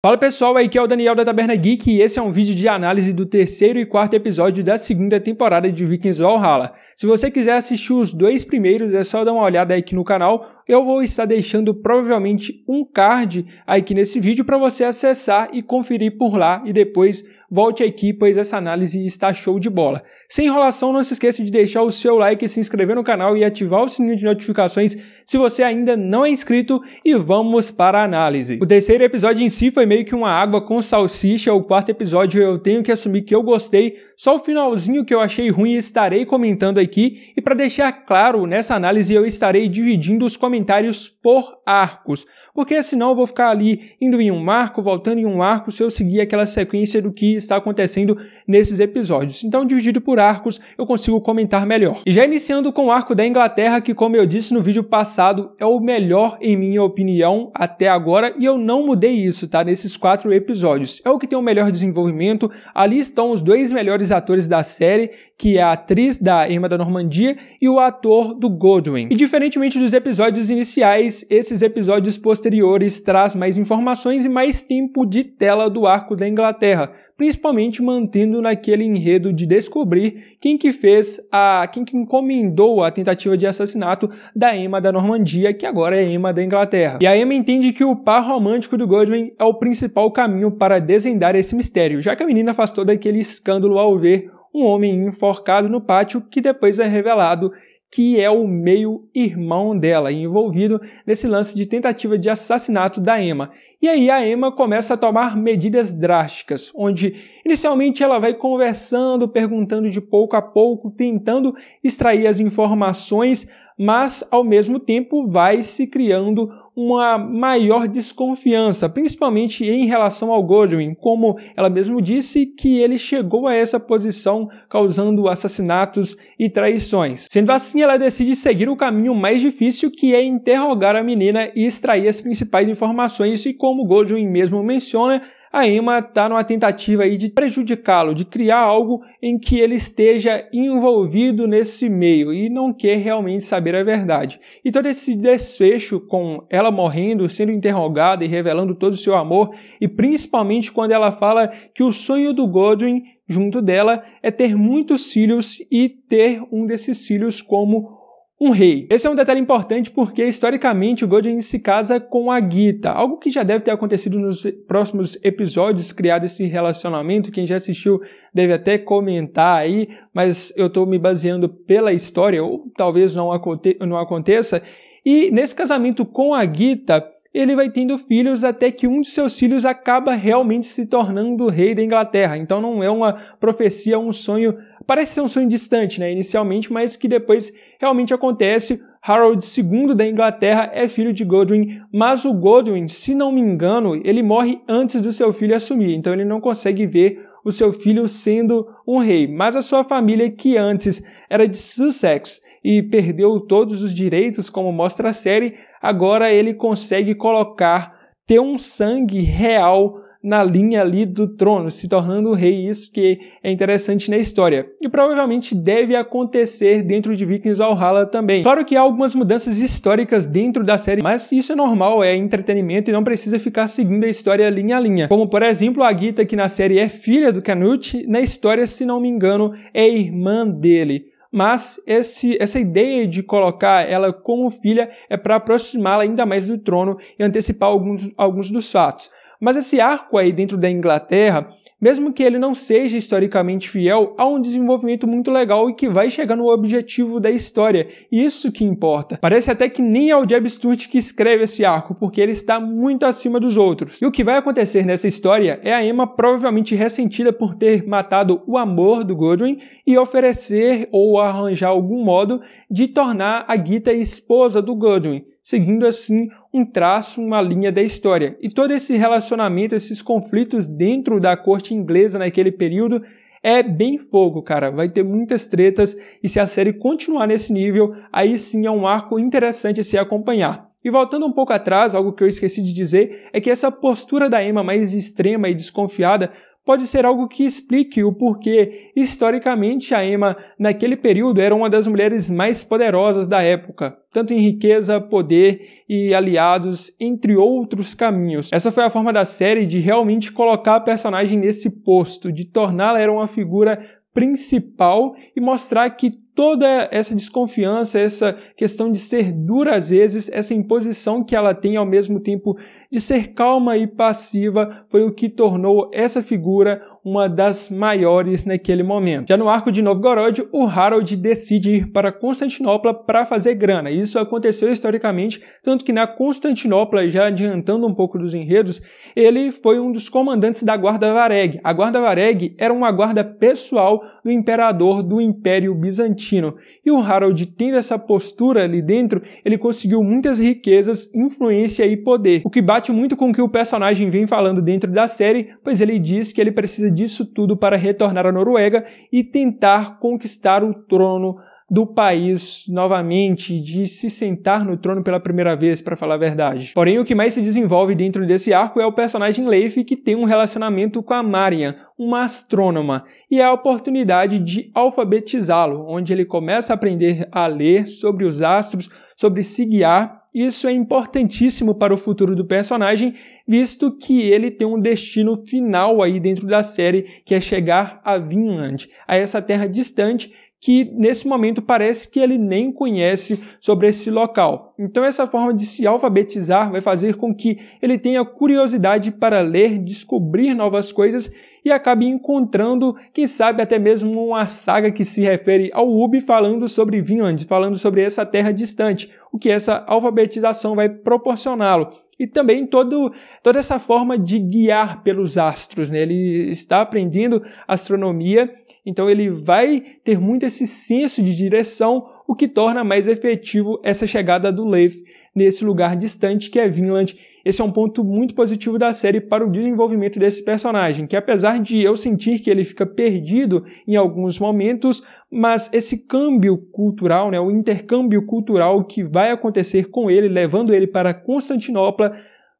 Fala pessoal, aqui é o Daniel da Taberna Geek e esse é um vídeo de análise do terceiro e quarto episódio da segunda temporada de Vikings Valhalla. Se você quiser assistir os dois primeiros, é só dar uma olhada aqui no canal. Eu vou estar deixando provavelmente um card aqui nesse vídeo para você acessar e conferir por lá e depois volte aqui, pois essa análise está show de bola. Sem enrolação, não se esqueça de deixar o seu like, se inscrever no canal e ativar o sininho de notificações se você ainda não é inscrito e vamos para a análise. O terceiro episódio em si foi meio que uma água com salsicha, o quarto episódio eu tenho que assumir que eu gostei, só o finalzinho que eu achei ruim estarei comentando aqui e para deixar claro, nessa análise eu estarei dividindo os comentários por arcos, porque senão eu vou ficar ali indo em um arco, voltando em um arco se eu seguir aquela sequência do que está acontecendo nesses episódios. Então dividido por por arcos, eu consigo comentar melhor. E já iniciando com o arco da Inglaterra, que como eu disse no vídeo passado, é o melhor em minha opinião até agora, e eu não mudei isso, tá? Nesses quatro episódios. É o que tem o melhor desenvolvimento, ali estão os dois melhores atores da série, que é a atriz da Irma da Normandia e o ator do Godwin. E diferentemente dos episódios iniciais, esses episódios posteriores traz mais informações e mais tempo de tela do arco da Inglaterra, principalmente mantendo naquele enredo de descobrir quem que fez a quem que encomendou a tentativa de assassinato da Emma da Normandia, que agora é Emma da Inglaterra. E a Emma entende que o par romântico do Godwin é o principal caminho para desvendar esse mistério, já que a menina faz todo aquele escândalo ao ver um homem enforcado no pátio que depois é revelado que é o meio-irmão dela, envolvido nesse lance de tentativa de assassinato da Emma. E aí a Emma começa a tomar medidas drásticas, onde inicialmente ela vai conversando, perguntando de pouco a pouco, tentando extrair as informações, mas ao mesmo tempo vai se criando uma maior desconfiança, principalmente em relação ao Goldwyn, como ela mesmo disse que ele chegou a essa posição causando assassinatos e traições. Sendo assim, ela decide seguir o caminho mais difícil que é interrogar a menina e extrair as principais informações e como Goldwyn mesmo menciona, a Emma está numa tentativa aí de prejudicá-lo, de criar algo em que ele esteja envolvido nesse meio e não quer realmente saber a verdade. E todo esse desfecho com ela morrendo, sendo interrogada e revelando todo o seu amor, e principalmente quando ela fala que o sonho do Godwin junto dela é ter muitos filhos e ter um desses filhos como um rei. Esse é um detalhe importante porque, historicamente, o Godwin se casa com a Gita, algo que já deve ter acontecido nos próximos episódios, criado esse relacionamento. Quem já assistiu deve até comentar aí, mas eu estou me baseando pela história, ou talvez não, aconte não aconteça. E nesse casamento com a Gita, ele vai tendo filhos até que um de seus filhos acaba realmente se tornando rei da Inglaterra. Então não é uma profecia, um sonho, parece ser um sonho distante, né, inicialmente, mas que depois realmente acontece. Harold II da Inglaterra é filho de Godwin, mas o Godwin, se não me engano, ele morre antes do seu filho assumir, então ele não consegue ver o seu filho sendo um rei. Mas a sua família, que antes era de Sussex, e perdeu todos os direitos, como mostra a série, agora ele consegue colocar, ter um sangue real na linha ali do trono, se tornando rei. Isso que é interessante na história. E provavelmente deve acontecer dentro de Vikings Valhalla também. Claro que há algumas mudanças históricas dentro da série, mas isso é normal, é entretenimento e não precisa ficar seguindo a história linha a linha. Como por exemplo, a Gita que na série é filha do Canute, na história, se não me engano, é irmã dele mas esse, essa ideia de colocar ela como filha é para aproximá-la ainda mais do trono e antecipar alguns, alguns dos fatos. Mas esse arco aí dentro da Inglaterra, mesmo que ele não seja historicamente fiel, há um desenvolvimento muito legal e que vai chegar no objetivo da história. isso que importa. Parece até que nem é o Jeb Stuart que escreve esse arco, porque ele está muito acima dos outros. E o que vai acontecer nessa história é a Emma provavelmente ressentida por ter matado o amor do Godwin e oferecer ou arranjar algum modo de tornar a Gita esposa do Godwin seguindo assim um traço, uma linha da história. E todo esse relacionamento, esses conflitos dentro da corte inglesa naquele período é bem fogo, cara. Vai ter muitas tretas e se a série continuar nesse nível, aí sim é um arco interessante se acompanhar. E voltando um pouco atrás, algo que eu esqueci de dizer é que essa postura da Emma mais extrema e desconfiada pode ser algo que explique o porquê, historicamente, a Emma, naquele período, era uma das mulheres mais poderosas da época, tanto em riqueza, poder e aliados, entre outros caminhos. Essa foi a forma da série de realmente colocar a personagem nesse posto, de torná-la uma figura principal e mostrar que toda essa desconfiança, essa questão de ser dura às vezes, essa imposição que ela tem ao mesmo tempo de ser calma e passiva, foi o que tornou essa figura uma das maiores naquele momento. Já no arco de Novgorod, o Harold decide ir para Constantinopla para fazer grana. Isso aconteceu historicamente, tanto que na Constantinopla, já adiantando um pouco dos enredos, ele foi um dos comandantes da Guarda Vareg. A Guarda Vareg era uma guarda pessoal do imperador do Império Bizantino. E o Harold, tendo essa postura ali dentro, ele conseguiu muitas riquezas, influência e poder. O que bate muito com o que o personagem vem falando dentro da série, pois ele diz que ele precisa disso tudo para retornar à Noruega e tentar conquistar o trono do país novamente, de se sentar no trono pela primeira vez, para falar a verdade. Porém, o que mais se desenvolve dentro desse arco é o personagem Leif, que tem um relacionamento com a Marian, uma astrônoma, e é a oportunidade de alfabetizá-lo, onde ele começa a aprender a ler sobre os astros, sobre se guiar isso é importantíssimo para o futuro do personagem, visto que ele tem um destino final aí dentro da série, que é chegar a Vinland, a essa terra distante que nesse momento parece que ele nem conhece sobre esse local. Então, essa forma de se alfabetizar vai fazer com que ele tenha curiosidade para ler, descobrir novas coisas e acabe encontrando, quem sabe, até mesmo uma saga que se refere ao Ubi falando sobre Vinland, falando sobre essa terra distante, o que essa alfabetização vai proporcioná-lo. E também todo, toda essa forma de guiar pelos astros. Né? Ele está aprendendo astronomia, então ele vai ter muito esse senso de direção, o que torna mais efetivo essa chegada do Leif nesse lugar distante que é Vinland esse é um ponto muito positivo da série para o desenvolvimento desse personagem, que apesar de eu sentir que ele fica perdido em alguns momentos, mas esse câmbio cultural, né, o intercâmbio cultural que vai acontecer com ele, levando ele para Constantinopla,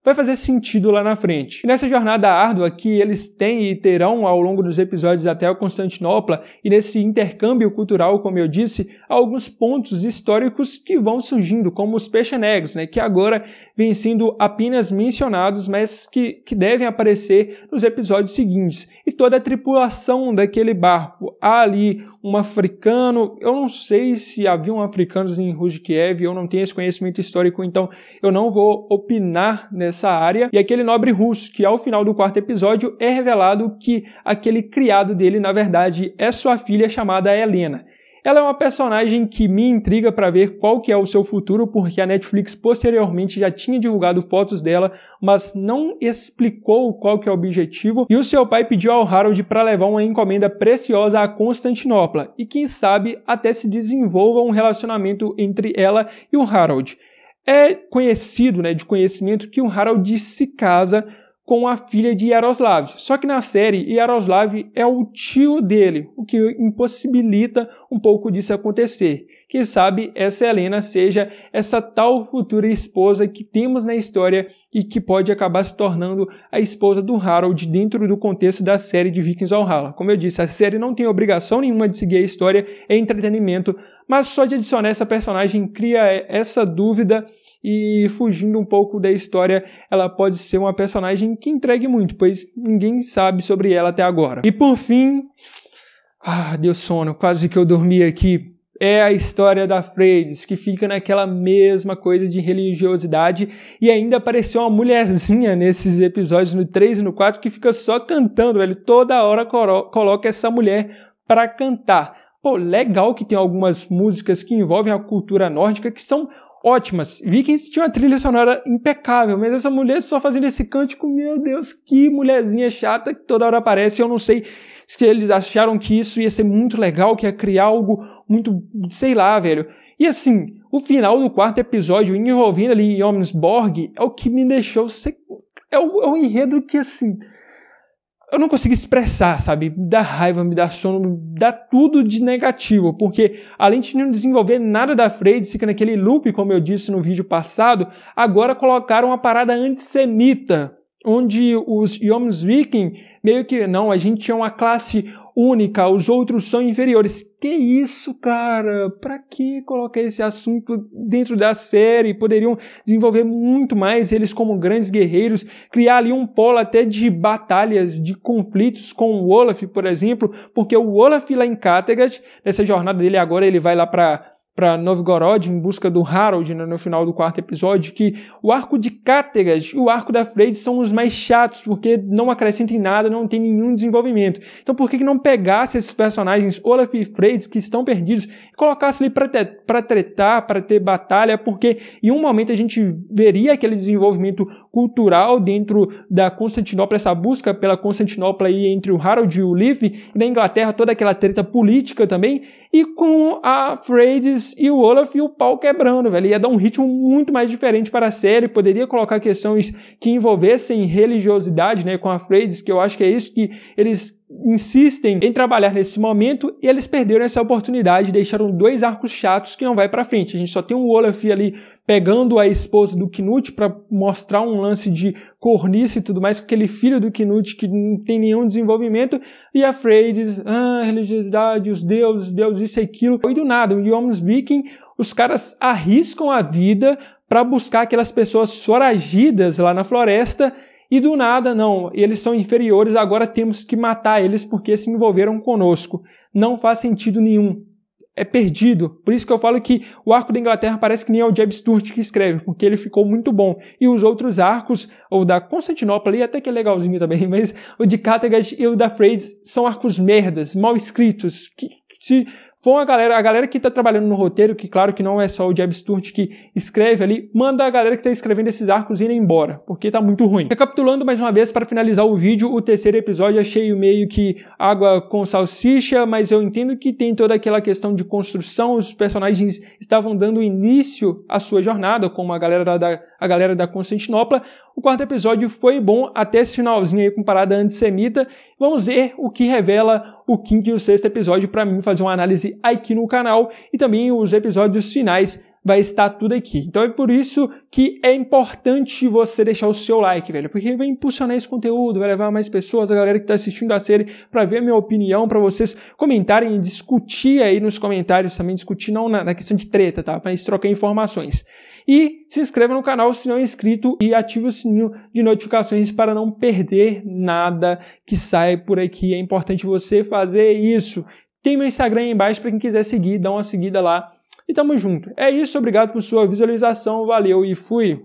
vai fazer sentido lá na frente. E nessa jornada árdua que eles têm e terão ao longo dos episódios até Constantinopla e nesse intercâmbio cultural, como eu disse, há alguns pontos históricos que vão surgindo, como os peixenegos, né, que agora vêm sendo apenas mencionados, mas que, que devem aparecer nos episódios seguintes. E toda a tripulação daquele barco. Há ali um africano. Eu não sei se haviam africanos em Rus de Kiev, eu não tenho esse conhecimento histórico, então eu não vou opinar nessa área. E aquele nobre russo, que ao final do quarto episódio é revelado que aquele criado dele, na verdade, é sua filha chamada Helena. Ela é uma personagem que me intriga para ver qual que é o seu futuro, porque a Netflix posteriormente já tinha divulgado fotos dela, mas não explicou qual que é o objetivo, e o seu pai pediu ao Harold para levar uma encomenda preciosa a Constantinopla, e quem sabe até se desenvolva um relacionamento entre ela e o Harold. É conhecido, né, de conhecimento, que o Harold se casa com a filha de Yaroslav. Só que na série, Yaroslav é o tio dele, o que impossibilita um pouco disso acontecer. Quem sabe essa Helena seja essa tal futura esposa que temos na história e que pode acabar se tornando a esposa do Harold dentro do contexto da série de Vikings Valhalla. Como eu disse, a série não tem obrigação nenhuma de seguir a história, é entretenimento, mas só de adicionar essa personagem cria essa dúvida e fugindo um pouco da história, ela pode ser uma personagem que entregue muito, pois ninguém sabe sobre ela até agora. E por fim, ah, deu sono, quase que eu dormi aqui. É a história da Freydis, que fica naquela mesma coisa de religiosidade e ainda apareceu uma mulherzinha nesses episódios, no 3 e no 4, que fica só cantando, velho. Toda hora coloca essa mulher para cantar. Pô, legal que tem algumas músicas que envolvem a cultura nórdica que são ótimas. Vikings tinha uma trilha sonora impecável, mas essa mulher só fazendo esse cântico, meu Deus, que mulherzinha chata que toda hora aparece. Eu não sei se eles acharam que isso ia ser muito legal, que ia criar algo muito, sei lá, velho. E assim, o final do quarto episódio envolvendo ali Borg é o que me deixou. É o, é o enredo que assim eu não consigo expressar, sabe? Me dá raiva, me dá sono, me dá tudo de negativo, porque além de não desenvolver nada da Freire, fica naquele loop, como eu disse no vídeo passado, agora colocaram uma parada antissemita, onde os Yoms Viking meio que, não, a gente é uma classe única, os outros são inferiores. Que isso, cara? Para que colocar esse assunto dentro da série? Poderiam desenvolver muito mais eles como grandes guerreiros, criar ali um polo até de batalhas, de conflitos com o Olaf, por exemplo, porque o Olaf lá em Kattegat, nessa jornada dele agora, ele vai lá para para Novgorod em busca do Harold né, no final do quarto episódio, que o arco de Cátegas e o arco da Freyd são os mais chatos, porque não acrescenta em nada, não tem nenhum desenvolvimento. Então por que, que não pegasse esses personagens, Olaf e Freyd, que estão perdidos, e colocasse ali para tretar, para ter batalha, porque em um momento a gente veria aquele desenvolvimento cultural dentro da Constantinopla, essa busca pela Constantinopla aí entre o Harold e o Leif, e na Inglaterra toda aquela treta política também, e com a Freyd e o Olaf e o pau quebrando, velho. Ia dar um ritmo muito mais diferente para a série, poderia colocar questões que envolvessem religiosidade, né, com a Frades, que eu acho que é isso que eles insistem em trabalhar nesse momento e eles perderam essa oportunidade, deixaram dois arcos chatos que não vai para frente. A gente só tem o Olaf ali pegando a esposa do Knut para mostrar um lance de cornice e tudo mais, com aquele filho do Knut que não tem nenhum desenvolvimento, e a Frey diz, ah, religiosidade, os deuses, deuses, isso e aquilo. E do nada, o homens Viking, os caras arriscam a vida para buscar aquelas pessoas foragidas lá na floresta e do nada, não, eles são inferiores, agora temos que matar eles porque se envolveram conosco. Não faz sentido nenhum. É perdido. Por isso que eu falo que o arco da Inglaterra parece que nem é o Jeb Stuart que escreve, porque ele ficou muito bom. E os outros arcos, ou da Constantinopla, e até que é legalzinho também, mas o de Kattegat e o da Freyds são arcos merdas, mal escritos, que se foi a galera, a galera que está trabalhando no roteiro, que claro que não é só o Jeb Sturt que escreve ali, manda a galera que está escrevendo esses arcos ir embora, porque tá muito ruim. Recapitulando mais uma vez, para finalizar o vídeo, o terceiro episódio achei meio que água com salsicha, mas eu entendo que tem toda aquela questão de construção, os personagens estavam dando início à sua jornada, como a galera da a galera da Constantinopla. O quarto episódio foi bom até esse finalzinho aí com parada antissemita. Vamos ver o que revela o quinto e o sexto episódio para mim fazer uma análise aqui no canal e também os episódios finais vai estar tudo aqui. Então é por isso que é importante você deixar o seu like, velho, porque vai impulsionar esse conteúdo, vai levar mais pessoas, a galera que está assistindo a série, para ver a minha opinião, para vocês comentarem e discutir aí nos comentários também, discutir não na, na questão de treta, tá? para trocar informações. E se inscreva no canal se não é inscrito e ative o sininho de notificações para não perder nada que sai por aqui. É importante você fazer isso. Tem meu Instagram aí embaixo para quem quiser seguir, dá uma seguida lá e tamo junto. É isso, obrigado por sua visualização, valeu e fui!